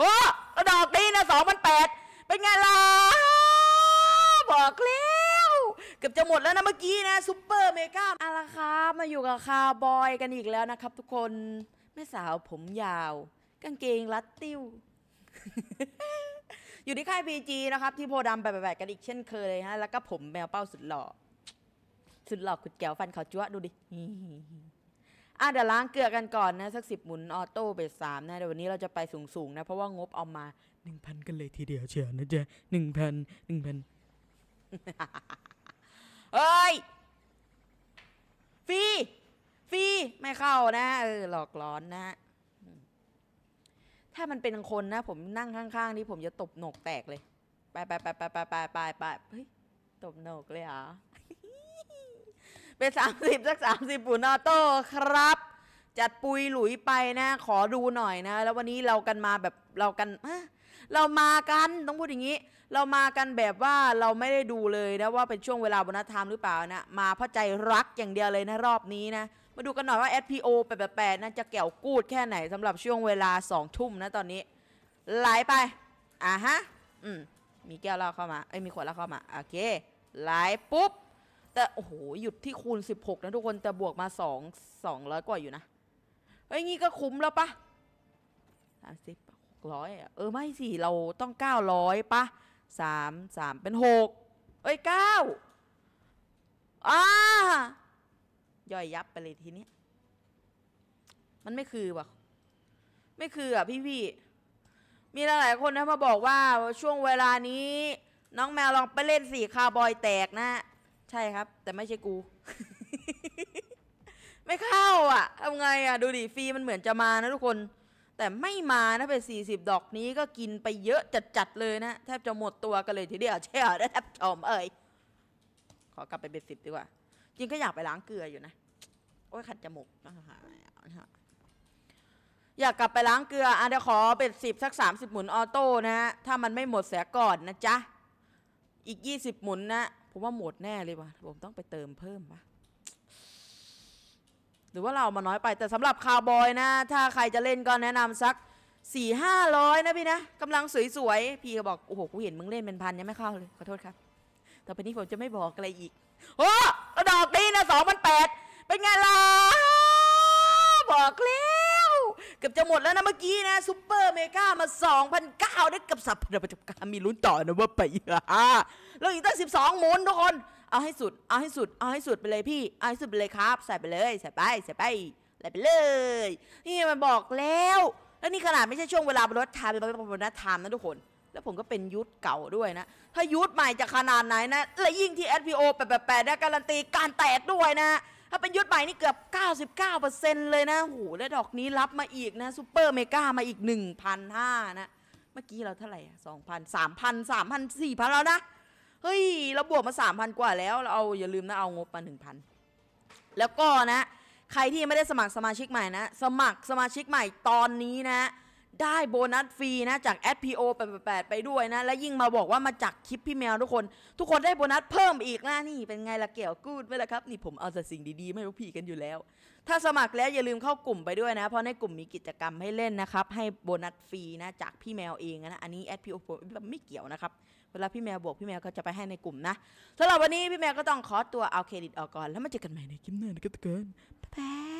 โอ้ดอกนี้นะสองพันแปดเป็นไงล่ะ บอกแล้ว เกือบจะหมดแล้วนะเมื่อกี้นะซูเปอร์เมกาอาราคามาอยู่กับคาร์บอยกันอีกแล้วนะครับทุกคน แม่สาวผมยาว กางเกงรัดติ้ว อยู่ที่ค่ายพีจีนะครับที่โพดำแปบๆกันอีกเช่นเคยฮะ แล้วก็ผมแมวเป้าสุดหล่อ สุดหล่อขุดแก้วฟันเขาจ้วดูดิอ่ะเดี๋ยวล้างเกลือกันก่อนนะ สักสิบหมุนออโต้เบสสามนะเดี๋ยววันนี้เราจะไปสูงๆนะ เพราะว่างบเอามาหนึ่งพันกันเลยทีเดียวเชียวนะเจ๊หนึ่งพันหนึ่งพันเอ้ย ฟรี ฟรี ไม่เข้านะเออหลอกล้อนนะ ถ้ามันเป็นคนนะ ผมนั่งข้างๆนี่ผมจะตบหนกแตกเลย ไปไปไปไปไปไปไปไปเฮ้ยตบหนกเลยเหรอเป็นสามสิบสักสามสิบป๋นอโต้ครับ จัดปุยหลุยไปนะ ขอดูหน่อยนะ แล้ววันนี้เรากันมาแบบเรากันเรามากันต้องพูดอย่างนี้ เรามากันแบบว่าเราไม่ได้ดูเลยนะว่าเป็นช่วงเวลาบนธรรมหรือเปล่านะ มาเพราะใจรักอย่างเดียวเลยนะรอบนี้นะมาดูกันหน่อยว่า SPO 8 8ๆนะจะแก่วกูดแค่ไหนสำหรับช่วงเวลาสองทุ่มนะตอนนี้ไหลไปอ่ะฮะอืมมีแก้วเล่าเข้ามาเอ้ยมีขวดเล่าเข้ามาโอเคไหลปุ๊บแต่โอ้โหหยุดที่คูณ 16 นะทุกคนแต่บวกมา2 200 กว่าอยู่นะเฮ้ยงี้ก็คุ้มแล้วปะสามสิบร้อยเออ ไม่สิ เราต้อง 900ปะสามสามเป็น 6 เอ้ย 9 อ้าย่อยยับไปเลยทีนี้มันไม่คือวะไม่คืออ่ะพี่พี่มีหลายคนนะมาบอกว่า ช่วงเวลานี้ น้องแมวลองไปเล่นสี่คาร์บอยแตกนะใช่ครับ แต่ไม่ใช่กู ไม่เข้าอ่ะทำไงอ่ะดูดิฟรีมันเหมือนจะมานะทุกคน แต่ไม่มานะเป็นิบดอกนี้ก็กินไปเยอะจัดๆเลยนะแทบจะหมดตัวกันเลยทีเดียวเชียวแทบชมเอ้ยขอกลับไปเบ็ดสิบดีกว่าจริงก็อยากไปล้างเกลืออยู่นะโอ้ยขัดจมูกอยากกลับไปล้างเกลืออ่ะเดี๋ยวขอเบ็ดสิบสักสามสิบหมุนออโต้นะฮะถ้ามันไม่หมดเสียก่อนนะจ๊ะอีกยี่สิบหมุนนะผมว่าหมดแน่เลยว่ะผมต้องไปเติมเพิ่มวะหรือว่าเรามาน้อยไปแต่สำหรับคาวบอยนะ ถ้าใครจะเล่นก็แนะนำสักสี่ห้าร้อยนะพี่นะกำลังสวย ๆ พี่ก็บอก โอ้โห กูเห็นมึงเล่นเป็นพันยังไม่เข้าเลย ขอโทษครับ ต่อไปนี้ผมจะไม่บอกอะไรอีกโอ้ดอกนี้นะสองพันแปดเป็นไงล่ะ บอกเล้กือบจะหมดแล้วนะเมื่อกี้นะซูเปอร์เมกามา2,009ได้เกับสับดี๋ยประจบการมีลุ้นต่อนะว่าไปอะแล้วอีกตั้ง 12หมุนทุกคน เอาให้สุดเอาให้สุดเอาให้สุดไปเลยพี่เอาให้สุดไปเลยครับใส่ไปเลยใส่ไปใส่ไปใส่ไปเลย นี่มันบอกแล้ว แล้วนี่ขนาดไม่ใช่ช่วงเวลาบรรถไทมเป็นบรรธรรมนะทุกคน แล้วผมก็เป็นยุทธเก่าด้วยนะ ถ้ายุทธใหม่จะขนาดไหนนะ และยิ่งที่ SPO แปดแปดได้การันตีการแตกด้วยนะถ้าเป็นยุทธใหม่นี่เกือบ 99%เลยนะโหและดอกนี้รับมาอีกนะซูเปอร์เมกามาอีก 1,500 นะ เมื่อกี้เราเท่าไหร่องพั0 0 0 3 0 0 0ส0 0 0ั0 0ีนแล้วนะ เฮ้ย เราบวกมา 3,000 กว่าแล้ว เราเอาอย่าลืมนะ เอางบมา 1,000 แล้วก็นะ ใครที่ไม่ได้สมัครสมาชิกใหม่นะ สมัครสมาชิกใหม่ตอนนี้นะได้โบนัสฟรีนะจากแอดพีโอแปดไปด้วยนะและยิ่งมาบอกว่ามาจากคลิปพี่แมวทุกคน ทุกคนได้โบนัสเพิ่มอีกนะ นี่เป็นไงล่ะเกี่ยวกูดไหมละครับนี่ผมเอาแต่สิ่งดีๆ ไม่รู้พี่กันอยู่แล้ว ถ้าสมัครแล้วอย่าลืมเข้ากลุ่มไปด้วยนะ เพราะในกลุ่มมีกิจกรรมให้เล่นนะครับให้โบนัสฟรีนะจากพี่แมวเองนะอันนี้แอดพีโอผมไม่เกี่ยวนะครับเวลาพี่แมวบอกพี่แมวก็จะไปให้ในกลุ่มนะสำหรับวันนี้พี่แมวก็ต้องขอตัวเอาเครดิตออกก่อนแล้วมาเจอกันใหม่ในคลิปหน้านะครับทุกคนบ๊ายบาย